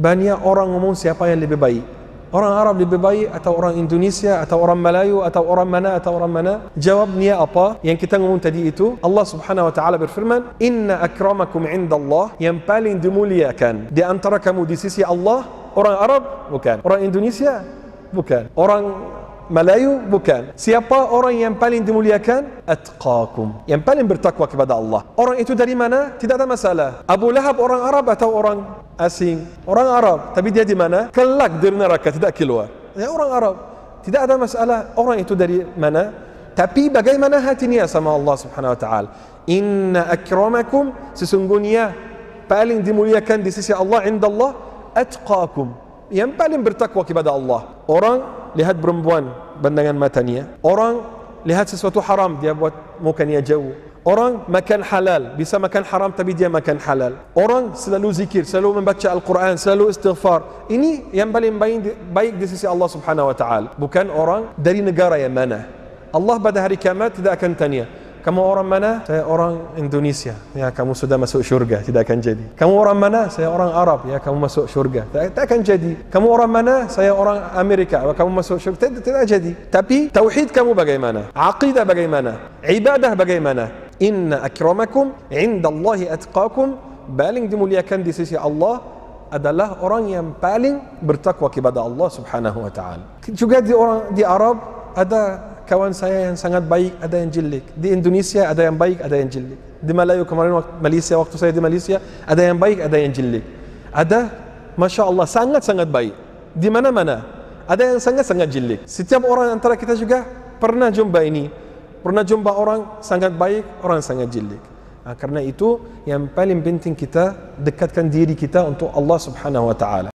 banyak orang ngomong siapa yang lebih baik. Orang Arab lebih baik atau orang Indonesia atau orang Melayu atau orang mana atau orang mana? Jawab niat apa yang kita ngomong tadi itu? Allah subhanahu wa ta'ala berfirman, Inna akramakum inda Allah yang paling dimuliakan di antara kamu di sisi Allah, orang Arab? Bukan. Orang Indonesia? Bukan. Orang ملايو بوكان سيابا اورن يمبالين دموليكان اتقاكم يمبالين برتقوى كبدا الله اورن ايتو داري منا تدا دا مسالة ابو لهب اورن عرب اتو اورن اسين اورن عرب تبيد يدي منا كلاك ديرنا راكا تدا كيلوا يا اورن عرب تدا دا مسالة اورن ايتو داري منا تبي بجاي مانا هاتني يا سماء الله سبحانه وتعالى ان اكرمكم سسنغونيا بالين دموليكان دي سيسي الله عند الله اتقاكم ينبالين برتقوى كبدا الله اورن lihat perempuan pandangan mata ni ya. Orang lihat sesuatu haram dia buat muka ni jauh. Orang makan halal bisa makan haram tapi dia makan halal. Orang selalu zikir, selalu membaca Al-Quran, selalu istighfar. Ini yang paling baik, baik di sisi Allah Subhanahu wa taala. Bukan orang dari negara yang mana. Allah pada hari kiamat tidak akan tanya. Kamu orang mana? Saya orang Indonesia. Ya, kamu sudah masuk syurga. Tidak akan jadi. Kamu orang mana? Saya orang Arab. Ya, kamu masuk syurga. Tidak, tidak akan jadi. Kamu orang mana? Saya orang Amerika. Kamu masuk syurga. Tidak, tidak jadi. Tapi, tauhid kamu bagaimana? Aqidah bagaimana? Ibadah bagaimana? Inna akramakum inda Allahi atqakum baling dimuliakan di sisi Allah adalah orang yang paling bertakwa kepada Allah subhanahu wa ta'ala. Juga di orang di Arab ada kawan saya yang sangat baik ada yang jelek di Indonesia ada yang baik ada yang jelek di Malaysia kemarin Malaysia waktu saya di Malaysia ada yang baik ada yang jelek ada masya Allah sangat sangat baik di mana mana ada yang sangat sangat jelek setiap orang antara kita juga pernah jumpa ini pernah jumpa orang sangat baik orang sangat jelek nah, karena itu yang paling penting kita dekatkan diri kita untuk Allah subhanahu wa taala